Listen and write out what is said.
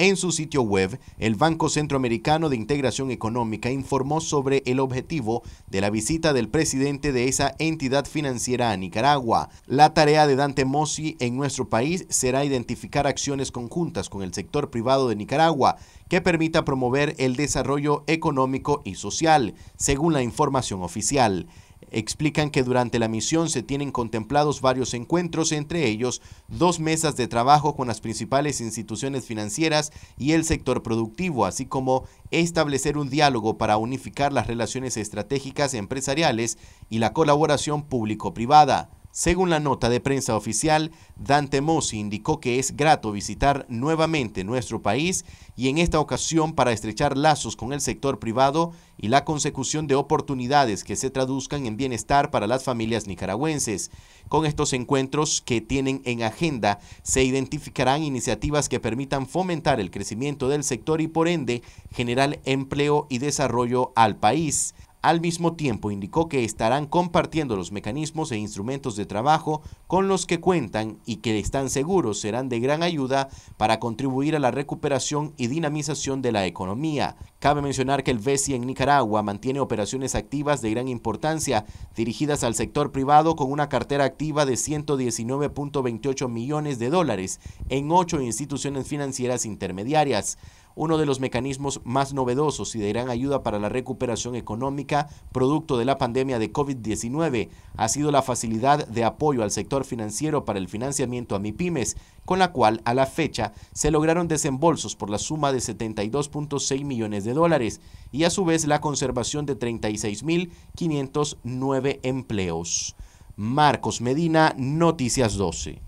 En su sitio web, el Banco Centroamericano de Integración Económica informó sobre el objetivo de la visita del presidente de esa entidad financiera a Nicaragua. La tarea de Dante Mossi en nuestro país será identificar acciones conjuntas con el sector privado de Nicaragua que permita promover el desarrollo económico y social, según la información oficial. Explican que durante la misión se tienen contemplados varios encuentros, entre ellos dos mesas de trabajo con las principales instituciones financieras y el sector productivo, así como establecer un diálogo para unificar las relaciones estratégicas empresariales y la colaboración público-privada. Según la nota de prensa oficial, Dante Mossi indicó que es grato visitar nuevamente nuestro país y en esta ocasión para estrechar lazos con el sector privado y la consecución de oportunidades que se traduzcan en bienestar para las familias nicaragüenses. Con estos encuentros que tienen en agenda, se identificarán iniciativas que permitan fomentar el crecimiento del sector y por ende generar empleo y desarrollo al país. Al mismo tiempo, indicó que estarán compartiendo los mecanismos e instrumentos de trabajo con los que cuentan y que están seguros serán de gran ayuda para contribuir a la recuperación y dinamización de la economía. Cabe mencionar que el beci en Nicaragua mantiene operaciones activas de gran importancia dirigidas al sector privado con una cartera activa de 119.28 millones de dólares en ocho instituciones financieras intermediarias uno de los mecanismos más novedosos y de gran ayuda para la recuperación económica producto de la pandemia de COVID-19 ha sido la facilidad de apoyo al sector financiero para el financiamiento a MIPIMES, con la cual a la fecha se lograron desembolsos por la suma de 72.6 millones de dólares y a su vez la conservación de 36.509 empleos. Marcos Medina, Noticias 12.